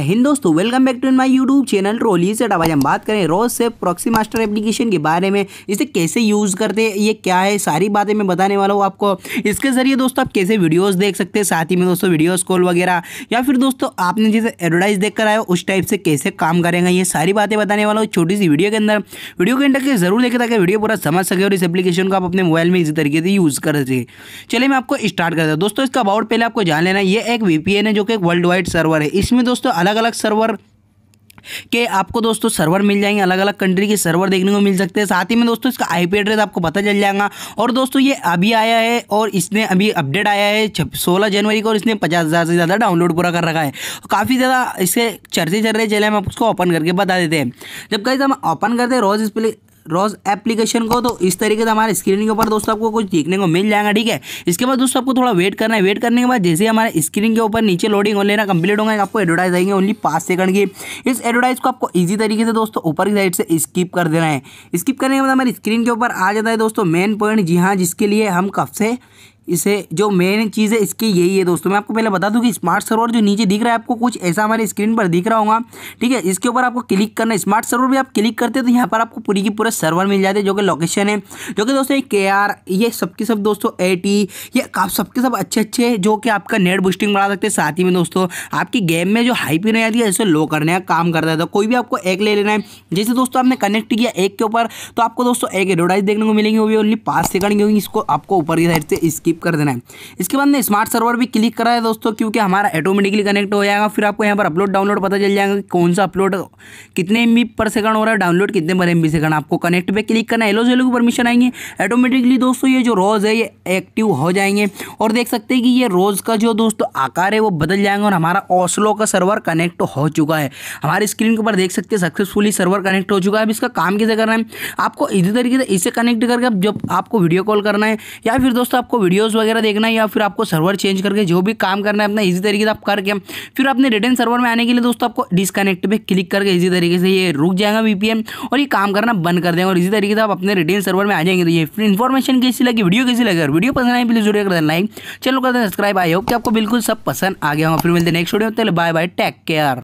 हिंद दोस्तों welcome back to in my YouTube channel Roli से आज हम बात करें रोज से प्रॉक्सी मास्टर एप्लीकेशन के बारे में इसे कैसे यूज़ करते हैं ये क्या है सारी बातें मैं बताने वाला हूँ आपको इसके ज़रिए दोस्तों आप कैसे वीडियोस देख सकते हैं साथ ही में दोस्तों वीडियोस कॉल वगैरह या फिर दोस्तों आपने जैसे एडवर्टाइज देख कर उस टाइप से कैसे काम करेंगे ये सारी बातें बताने वाला हूँ छोटी सी वीडियो के अंदर वीडियो के अंदर जरूर देखें ताकि वीडियो पूरा समझ सके और इस एप्लीकेशन को आप अपने मोबाइल में इसी तरीके से यूज़ कर सके चलिए मैं आपको स्टार्ट करता हूँ दोस्तों इसका अबाउट पहले आपको जान लेना ये एक वी है जो कि एक वर्ल्ड वाइड सर्वर है इसमें दोस्तों अलग अलग सर्वर के आपको दोस्तों सर्वर मिल जाएंगे अलग अलग कंट्री के सर्वर देखने को मिल सकते हैं साथ ही में दोस्तों इसका आईपी एड्रेस आपको पता चल जाएगा और दोस्तों ये अभी आया है और इसने अभी अपडेट आया है सोलह जनवरी को और इसने पचास हज़ार से ज़्यादा डाउनलोड पूरा कर रखा है काफ़ी ज़्यादा इससे चर्चे चल रहे चले हम उसको ओपन करके बता देते हैं जब कहीं हम ओपन करते हैं रोज़ इस रोज एप्लीकेशन को तो इस तरीके से हमारे स्क्रीन के ऊपर दोस्तों आपको कुछ देखने को मिल जाएगा ठीक है इसके बाद दोस्तों आपको थोड़ा वेट करना है वेट करने के बाद जैसे हमारे स्क्रीन के ऊपर नीचे लोडिंग हो लेना कंप्लीट होगा आपको एडवर्टाइज आएंगे ओनली पाँच सेकंड की इस एडवर्टाइज को आपको ईजी तरीके से दोस्तों ऊपर की साइड से स्किप कर देना है स्किप करने के बाद हमारे स्क्रीन के ऊपर आ जाता है दोस्तों मेन पॉइंट जी हाँ जिसके लिए हम कब से इसे जो मेन चीज़ है इसकी यही है दोस्तों मैं आपको पहले बता दूं कि स्मार्ट सर्वर जो नीचे दिख रहा है आपको कुछ ऐसा हमारे स्क्रीन पर दिख रहा होगा ठीक है इसके ऊपर आपको क्लिक करना स्मार्ट सर्वर भी आप क्लिक करते हैं तो यहाँ पर आपको पूरी की पूरा सर्वर मिल जाते हैं जो कि लोकेशन है जो कि दोस्तों के आर ये सबके सब दोस्तों ए टी ये आप सबके सब अच्छे अच्छे जो कि आपका नेट बूस्टिंग बढ़ा सकते हैं साथ ही में दोस्तों आपकी गेम में जो हाई पी नहीं आती है जैसे लो करने का काम करता है तो कोई भी आपको एक ले लेना है जैसे दोस्तों आपने कनेक्ट किया एक के ऊपर तो आपको दोस्तों एक एडवर्टाइज देखने को मिलेंगे वो भी ओनली पाँच सेकंड क्योंकि इसको आपको ऊपर की साइड से इसकी स्किप कर देना है इसके बाद स्मार्ट सर्वर भी क्लिक करा है दोस्तों क्योंकि हमारा ऑटोमेटिकली कनेक्ट हो जाएगा फिर आपको यहाँ पर अपलोड डाउनलोड पता चल जाएगा कि कौन सा अपलोड कितने एम पर सेकंड हो रहा है डाउनलोड कितने पर एम सेकंड आपको कनेक्ट पर क्लिक करना है एलो जेलो की परमिशन आएंगे ऑटोमेटिकली दोस्तों ये जो रोज़ है ये एक्टिव हो जाएंगे और देख सकते हैं कि ये रोज़ का जो दोस्तों आकार है वो बदल जाएंगे और हमारा ओसलो का सर्वर कनेक्ट हो चुका है हमारी स्क्रीन के ऊपर देख सकते हैं सक्सेसफुली सर्वर कनेक्ट हो चुका है अब इसका काम कैसे करना है आपको इसी तरीके से इसे कनेक्ट करके जब आपको वीडियो कॉल करना है या फिर दोस्तों आपको वीडियो वीडियोज़ वगैरह देखना या फिर आपको सर्वर चेंज करके जो भी काम करना है अपना ईजी तरीके से आप करके फिर अपने रिटर्न सर्वर में आने के लिए दोस्तों आपको डिसकनेक्ट पे क्लिक करके ईजी तरीके से ये रुक जाएगा वीपीएन और ये काम करना बंद कर देंगे और इसी तरीके से आप अपने रिटर्न सर्वर में आ जाएंगे तो ये इन्फॉर्मेशन कैसी लगी वीडियो कैसी लगी वीडियो पसंद आए प्लीज जरूर कर देना लाइक चैनल कर सब्सक्राइब आई होप कि आपको बिल्कुल सब पसंद आ गया होगा फिर मिलते हैं नेक्स्ट वीडियो में बाय बाय टेक केयर